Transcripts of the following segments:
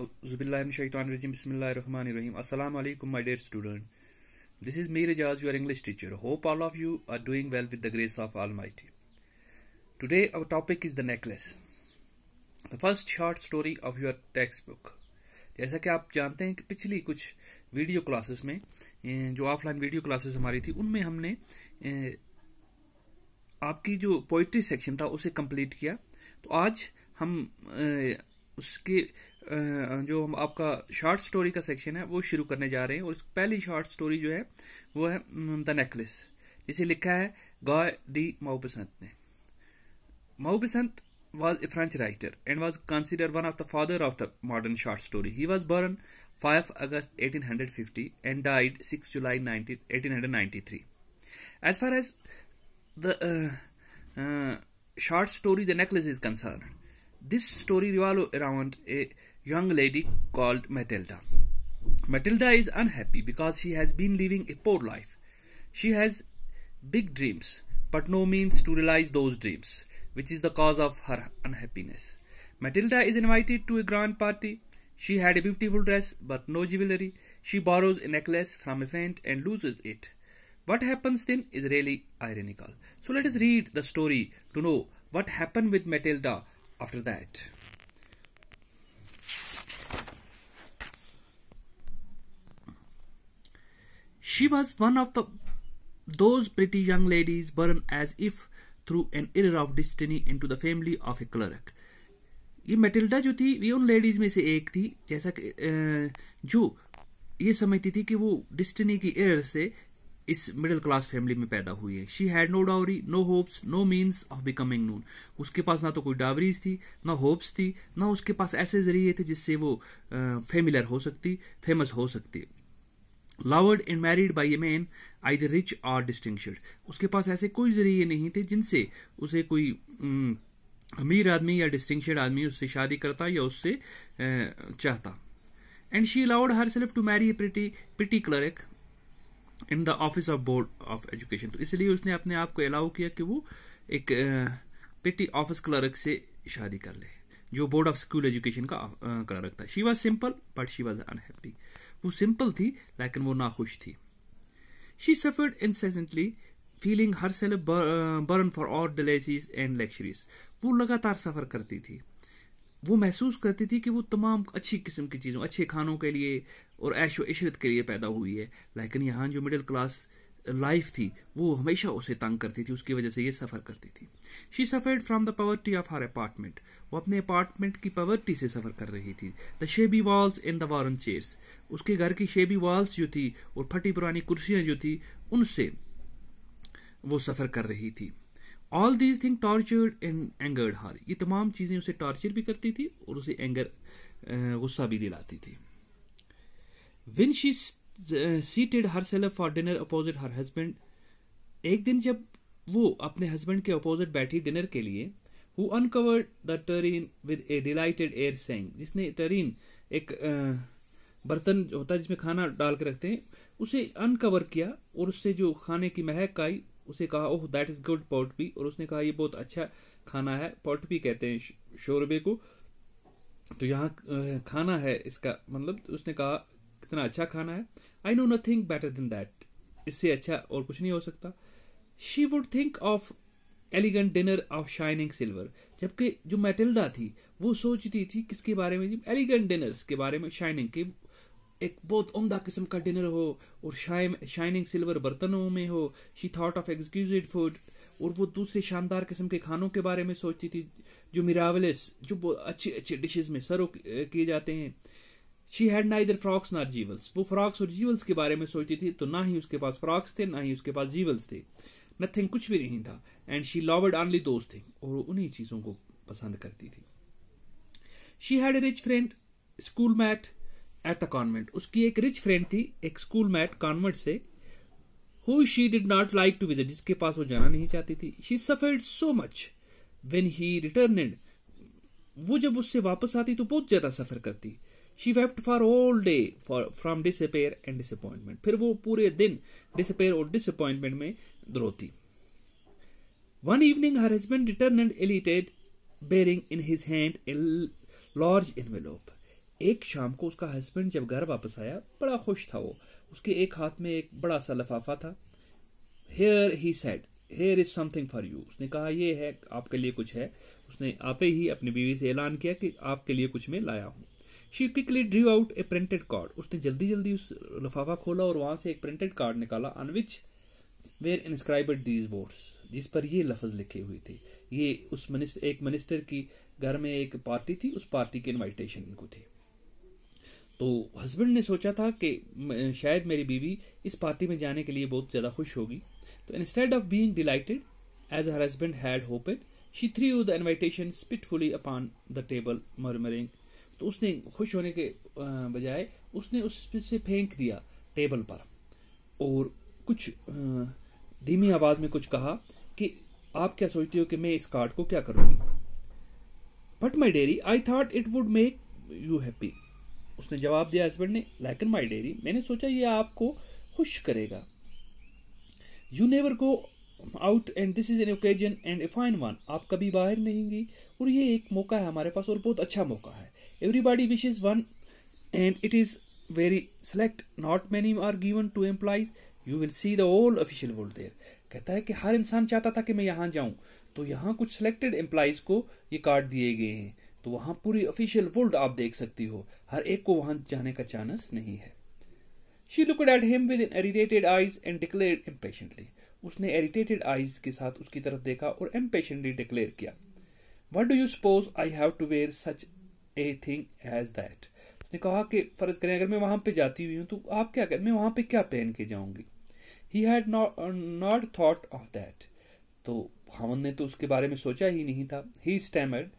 आप जानते हैं कि पिछली कुछ वीडियो क्लासेस में जो ऑफलाइन वीडियो क्लासेस हमारी थी उनमें हमने आपकी जो पोइट्री सेक्शन था उसे कंप्लीट किया तो आज हम उसके जो हम आपका शॉर्ट स्टोरी का सेक्शन है वो शुरू करने जा रहे हैं और पहली शॉर्ट स्टोरी जो है वो है द नेकलेस जिसे लिखा है गॉय दी माऊ बसंत ने Maupassant was a French writer and was consider one of the father of the modern short story he was born five August eighteen hundred fifty and died six July eighteen hundred three as far as the short story the necklace is concern this story revolve around a young lady called Matilda. Matilda is unhappy because she has been living a poor life. She has big dreams, but no means to realize those dreams, which is the cause of her unhappiness. Matilda is invited to a grand party. She had a beautiful dress, but no jewelry. She borrows a necklace from a friend and loses it. What happens then is really ironical. So let us read the story to know what happened with Matilda after that. She was one of the those pretty young ladies born as if through an error of destiny into the family of a clerk. ये Matilda जो थी उन ladies में से एक थी जैसा कि जो ये समझती थी कि वो डिस्टनी की एयर से इस मिडिल क्लास फैमिली में पैदा हुई है she had no dowry no hopes no means of becoming known उसके पास ना तो कोई डावरीज थी ना होप्स थी ना उसके पास ऐसे जरिए थे जिससे वो फेमिलर हो सकती फेमस हो सकती loved and married by a man I the rich or distinguished उसके पास ऐसे कोई जरिए नहीं थे जिनसे उसे कोई अमीर आदमी या डिस्टिंक्शड आदमी उससे शादी करता या उससे चाहता and she allowed herself to marry pretty pretty clerk in the office of board of education तो इसलिए उसने अपने आप को अलाउ किया कि वो एक पिटी ऑफिस क्लर्क से शादी कर ले जो बोर्ड ऑफ स्कूल एजुकेशन का क्लर्क था she was simple but she was unhappy वो सिंपल थी लेकिन वो नाखुश थी she suffered incessantly feeling herself born for all delicacies and luxuries वो लगातार सफ़र करती थी वो महसूस करती थी कि वो तमाम अच्छी किस्म की चीज़ों अच्छे खानों के लिए और ऐशो इशरत के लिए पैदा हुई है लेकिन यहाँ जो मिडिल क्लास लाइफ थी वो हमेशा उसे तंग करती थी उसकी वजह से ये सफ़र करती थी she suffered from the poverty of her apartment वो अपने अपार्टमेंट की पवर्टी से सफ़र कर रही थी the shabby walls in the worn chairs उसके घर की शेबी वॉल्स जो थी और फटी पुरानी कुर्सियाँ जो थी उनसे वो सफ़र कर रही थी all these thing tortured and angered her ये तमाम चीज़ें उसे टॉर्चर भी करती थी और उसे एंगर गुस्सा भी दिलाती थी when she seated herself for dinner opposite her husband एक दिन जब वो अपने हस्बैंड के अपोजिट बैठी डिनर के लिए वो uncovered the tureen with a delighted air saying जिसने टरीन एक uh, बर्तन होता है जिसमें खाना डाल के रखते हैं उसे अनकवर किया और उससे जो खाने की महक आई उसे कहा oh that is good pot pie और उसने कहा ये बहुत अच्छा खाना है पॉटपी कहते हैं शोरबे को तो यहाँ uh, खाना है इसका मतलब तो उसने कहा इतना अच्छा खाना है I know nothing better than that इससे अच्छा और कुछ नहीं हो सकता she would think of elegant dinner of shining silver जबकि जो मेटिल्डा थी वो सोचती थी किसके बारे में जी एलिगेंट डिनर्स के बारे में शाइनिंग के एक बहुत उमदा किस्म का डिनर हो और शाइनिंग सिल्वर बर्तनों में हो she thought of exquisite food और वो दूसरे शानदार किस्म के खानों के बारे में सोचती थी जो मिरावलिस जो अच्छे अच्छे डिशेज में सर्व किए जाते हैं शी हैड ना इधर फ्रॉक्स ना जीवल्स वो फ्रॉक्स और जीवल्स के बारे में सोचती थी तो ना ही उसके पास फ्रॉक्स थे ना ही उसके पास जीवल्स थे नथिंग कुछ भी नहीं था एंड शी लॉवर्ड ऑनली दोस्त थे और वो उन्हीं चीज़ों को पसंद करती थी she had a rich friend school mate at the convent उसकी एक रिच फ्रेंड थी एक स्कूल मैट कॉन्वेंट से who she did not like to visit जिसके पास वो जाना नहीं चाहती थी she suffered so much when he return वो जब उससे वापस आती तो बहुत ज्यादा सफर करती she wept for all day for from disappear and disappointment फिर वो पूरे दिन डिसअपेयर और डिसअपॉइंटमेंट में रोती one evening her husband return and elated bearing in his hand a large envelope एक शाम को उसका हस्बैंड जब घर वापस आया बड़ा खुश था वो उसके एक हाथ में एक बड़ा सा लफाफा था here he said here is something for you उसने कहा ये है आपके लिए कुछ है उसने आते ही अपनी बीवी से ऐलान किया कि आपके लिए कुछ मैं लाया हूं she quickly drew out a printed card उसने जल्दी जल्दी उस लफाफा खोला और वहां से एक प्रिंटेड कार्ड निकाला on which were inscribed these words जिस पर ये लफज लिखे हुए थे ये उस मिनिस्टर एक मिनिस्टर की घर में एक पार्टी थी उस पार्टी के इन्विटेशन इनको थे तो हस्बैंड ने सोचा था कि शायद मेरी बीवी इस पार्टी में जाने के लिए बहुत ज़्यादा खुश होगी तो instead of being delighted as her husband had it she threw the invitation spitefully upon the table murmuring तो उसने खुश होने के बजाय उसने उससे से फेंक दिया टेबल पर और कुछ धीमी आवाज में कुछ कहा कि आप क्या सोचते हो कि मैं इस कार्ड को क्या करूंगी but my dear I thought it would make you happy उसने जवाब दिया हस्बैंड ने लाइक माई डेरी मैंने सोचा ये आपको खुश करेगा you never go out and this is an occasion and a fine one आप कभी बाहर नहीं गई और ये एक मौका है हमारे पास और बहुत अच्छा मौका है Everybody wishes one and it is very select. Not many are given to employees. You will see the whole official world there. कहता है कि हर इंसान चाहता था कि मैं यहाँ जाऊँ तो यहाँ कुछ सिलेक्टेड एम्प्लॉयज़ को ये कार्ड दिए गए हैं तो वहाँ पूरी ऑफिशियल वर्ल्ड आप देख सकती हो हर एक को वहाँ जाने का चांस नहीं है she look at him with in irritated eyes and declare impatiently उसने एरिटेटेड आइज के साथ उसकी तरफ देखा और इम्पेशेंटली डिक्लेयर किया what do you suppose I have to wear such a thing as that उसने कहा कि फर्ज करें अगर मैं वहां पे जाती हुई हूँ तो आप क्या मैं वहां पे क्या पहन के जाऊंगी he had not thought of that तो हावन ने तो उसके बारे में सोचा ही नहीं था he stammered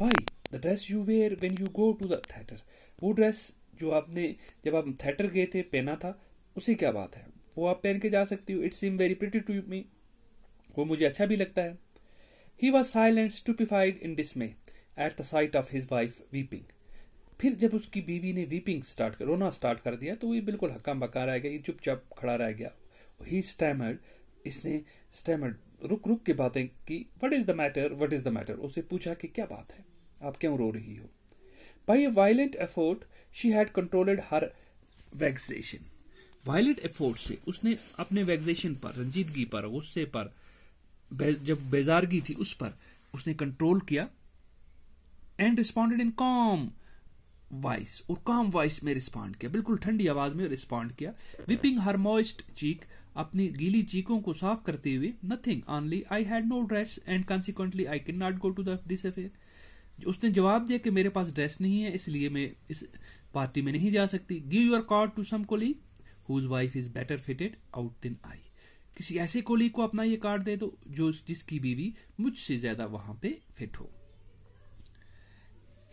why the dress you wear when you go to the theatre वो ड्रेस जो आपने जब आप थिएटर गए थे पहना था उसे क्या बात है वो आप पहन के जा सकती हो it's seem very pretty to me वो मुझे अच्छा भी लगता है he was silent stupefied in dismay at the sight of his wife weeping फिर जब उसकी बीवी ने वीपिंग स्टार्ट कर रोना स्टार्ट कर दिया तो वो बिल्कुल हक्का बक्का रह गया ये चुपचाप खड़ा रह गया ही स्टैमर्ड इसने स्टैमर्ड रुक रुक के बातें की what is the matter what is the matter उसे पूछा कि क्या बात है आप क्यों रो रही हो by a violent effort she had controlled her vexation violent effort से उसने अपने वैक्सेशन पर रंजीदगी पर गुस्से पर बे, जब बेजारगी थी उस पर उसने कंट्रोल किया and responded in calm voice और कॉम वॉइस में रिस्पॉन्ड किया बिल्कुल ठंडी आवाज में रिस्पॉन्ड किया विपिंग हर मॉइस्ट चीक अपनी गीली चीकों को साफ करते हुए nothing only I had no dress and consequently I can not go to this affair उसने जवाब दिया कि मेरे पास ड्रेस नहीं है इसलिए मैं इस पार्टी में नहीं जा सकती give your card to some colleague whose wife is better fitted out than I किसी ऐसे कोली को अपना ये कार्ड दे दो जो जिसकी बीवी मुझसे ज्यादा वहां पे फिट हो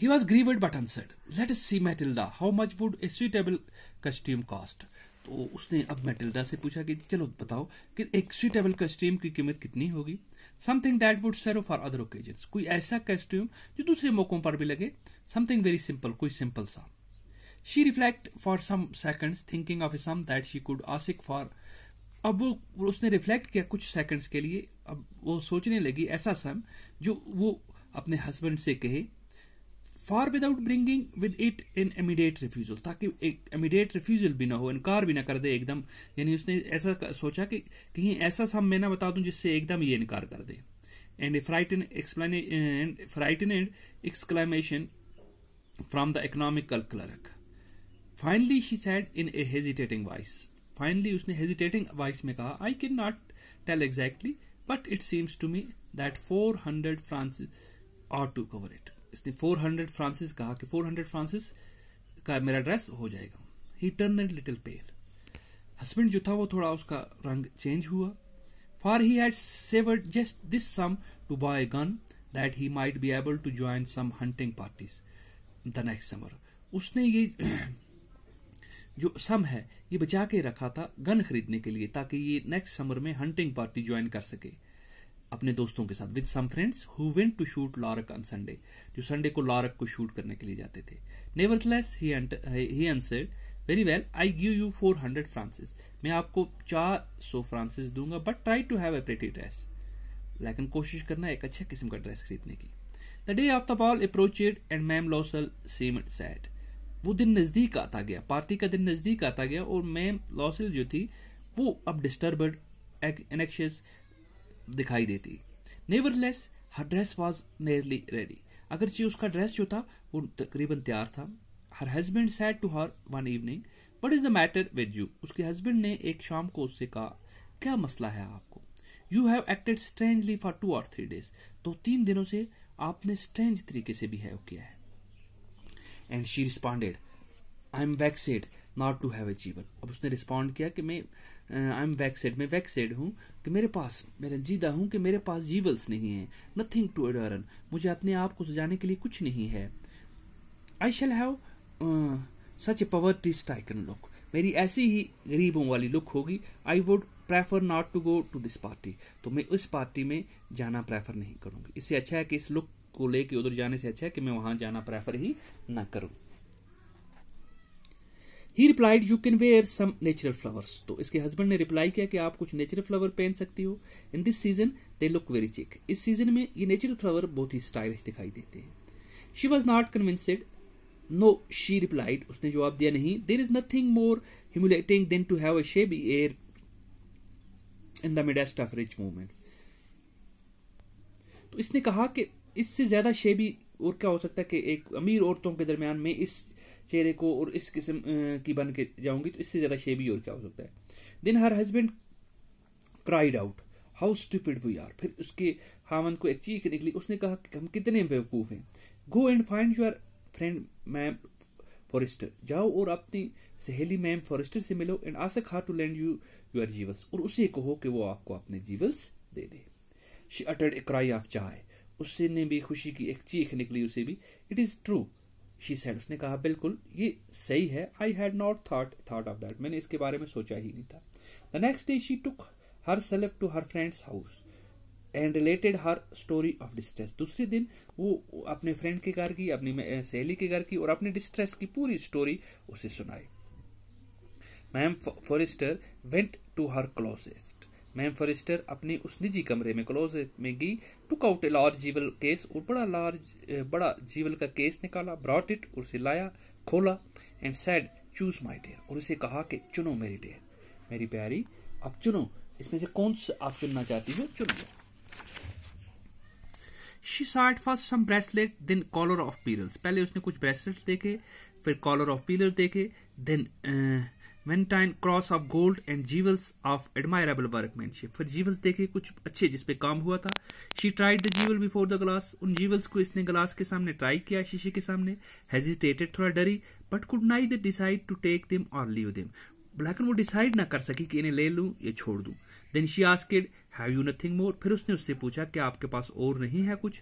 He was grieved but answered, Let us see Matilda, how much would a suitable costume cost? तो उसने अब मेटिल्डा से पूछा कि चलो बताओ कि एक सुटेबल कस्ट्यूम की कीमत कितनी होगी something that would serve for other occasion कोई ऐसा कस्ट्यूम जो दूसरे मौकों पर भी लगे समथिंग वेरी सिंपल कोई सिंपल सा she reflect for some seconds thinking of a sum that she could ask for अब वो उसने रिफ्लेक्ट किया कुछ सेकंड्स के लिए अब वो सोचने लगी ऐसा सम जो वो अपने हस्बैंड से कहे far without bringing with it in immediate refusal ताकि एक इमीडिएट रिफ्यूजल भी ना हो इनकार भी ना कर दे एकदम यानी उसने ऐसा सोचा कि कहीं ऐसा सब मैं ना बता दूं जिससे एकदम ये इनकार कर दे and frighten explain and frighten and exclamation from the economical clerk finally she said in a hesitating voice finally उसने हेजिटेटिंग वॉइस में कहा I can not tell exactly but it seems to me that four hundred francs are to cover it इसने 400 Francis कहा कि 400 Francis का मेरा dress हो जाएगा he turn and little pale husband जो था वो थोड़ा उसका रंग चेंज हुआ for he had saved just this sum to buy gun that he might be able to join some hunting parties the next summer उसने ये जो सम है ये बचा के रखा था गन खरीदने के लिए ताकि ये नेक्स्ट समर में हंटिंग पार्टी ज्वाइन कर सके अपने दोस्तों के साथ with some friends who went to shoot lark on Sunday जो संडे को लॉरक को शूट करने के लिए जाते थे नेवर क्लैस he answer very well I give you four hundred francs मैं आपको चार सौ फ्रांसिस दूंगा but try to have a pretty dress लेकिन कोशिश करना एक अच्छे किस्म का ड्रेस खरीदने की the day of the ball approached and ma'am Loisel seem sad वो दिन नजदीक आता गया पार्टी का दिन नजदीक आता गया और मैम लॉसल जो थी वो अब डिस्टर्बड एनेक्शियस दिखाई देती nevertheless her dress was nearly ready अगरचे उसका ड्रेस जो था वो तकरीबन तैयार था her husband said to her one evening what is the matter with you उसके हस्बैंड ने एक शाम को उससे कहा क्या मसला है आपको you have acted strangely for two और थ्री डेज तो तीन दिनों से आपने स्ट्रेंज तरीके से बिहेव किया है and she responded I am vexed not to have a jewel अब उसने रिस्पॉन्ड किया कि मैं आई एम वैक्सेड मैं वैक्सेड हूँ कि मेरे पास मैं रंजीदा हूँ कि मेरे पास जीवल्स नहीं है नथिंग टू एडर्न मुझे अपने आप को सजाने के लिए कुछ नहीं है I shall have such a poverty stricken look मेरी ऐसी ही गरीबों वाली लुक होगी I would prefer not to go to this party तो मैं उस पार्टी में जाना प्रेफर नहीं करूंगी इससे अच्छा है कि इस लुक को लेके उधर जाने से अच्छा है कि मैं वहां जाना प्रेफर ही ना करूं he replied you can wear some natural flowers तो इसके हस्बैंड ने रिप्लाई किया कि आप कुछ नेचुरल फ्लावर पहन सकती हो in this season they look very chic इस सीजन में ये नेचुरल फ्लावर बहुत ही स्टाइलिश दिखाई देते हैं she was not convinced no she replied उसने जवाब दिया नहीं there is nothing more humiliating than to have a shabby air in the midst of rich movement तो इसने कहा कि इससे ज्यादा शेबी और क्या हो सकता है कि एक अमीर औरतों के दरमियान में इस चेहरे को और इस किस्म की बन के जाऊंगी तो इससे ज्यादा शेबी और क्या हो सकता है then her husband cried out how stupid we are फिर उसके खामन को एक चीख निकली उसने कहा कि हम कितने बेवकूफ हैं go and find your friend ma'am Forestier जाओ और अपनी सहेली मैम फॉरेस्टर से मिलो and ask how to lend you your jewels और उसे कहो कि वो आपको अपने जीवल्स दे दे she uttered a cry of joy उसने भी खुशी की एक चीख निकली उसे भी it is true she said उसने कहा बिल्कुल ये सही है I had not thought thought of that मैंने इसके बारे में सोचा ही नहीं था the next day she took herself to her friend's house and related her story of distress दूसरे दिन वो अपने फ्रेंड के घर की अपनी सहेली के घर की और अपने डिस्ट्रेस की पूरी स्टोरी उसे सुनाई ma'am Forestier went to her closets ma'am Forestier अपने उस निजी कमरे में क्लोज में गई took out a large jewel case और बड़ा लार्ज eh, बड़ा जीवल का केस निकाला ब्रॉट इट और उसे लाया खोला and said choose my dear और उसे कहा कि चुनो मेरी डेयर मेरी प्यारी अब चुनो इसमें से कौन सा आप चुनना चाहती हो चुन लो शी सार्ट first some bracelet then collar of pearls पहले उसने कुछ ब्रेसलेट देखे फिर कॉलर ऑफ पीरल देखे then uh, eh, Venetian cross of gold and jewels of admirable workmanship फिर जीवल्स देखे कुछ अच्छे जिसपे काम हुआ था she tried the jewel before the glass उन जीवल्स को इसने ग्लास के सामने ट्राई किया शीशे के सामने हेजिटेटेड थोड़ा डरी but could neither decide to take them और लीव दिम ब्लैक एंड वो डिसाइड ना कर सकी कि इन्हें ले लूँ या छोड़ दूँ then she asked have you nothing more फिर उसने उससे पूछा कि आपके पास और नहीं है कुछ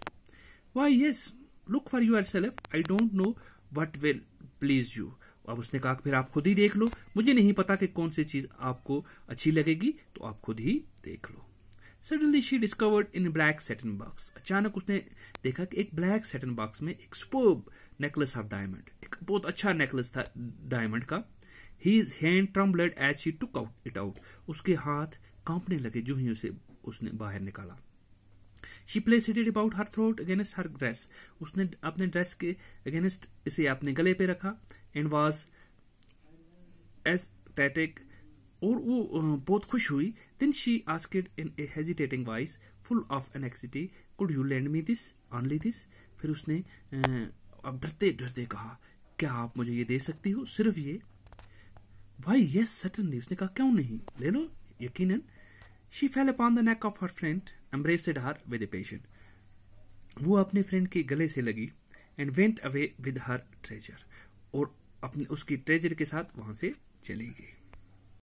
why yes look for yourself I don't know what will please you अब उसने कहा फिर आप खुद ही देख लो मुझे नहीं पता कि कौन सी चीज आपको अच्छी लगेगी तो आप खुद ही देख लो suddenly she discovered in black satin box अचानक उसने देखा कि एक ब्लैक सेटन बॉक्स में एक सुपर नेकलेस ऑफ डायमंड एक बहुत अच्छा नेकलेस था डायमंड का he is hand trembled as she took out it out उसके हाथ कांपने लगे जो ही उसे उसने बाहर निकाला she placed it about her throat against her dress उसने अपने ड्रेस के अगेंस्ट इसे अपने गले पे रखा एंड एस टैटिक और वो बहुत खुश हुई then she asked in a hesitating voice full of anxiety could you lend me this only this फिर उसने अब डरते डरते कहा क्या आप मुझे ये दे सकती हो सिर्फ ये वाई यस सटनली उसने कहा क्यों नहीं ले लो यकीन she fell upon the neck of her friend embraced her with a passion वो अपने फ्रेंड के गले से लगी and went away with her treasure और अपनी उसकी ट्रेजर के साथ वहां से चले गए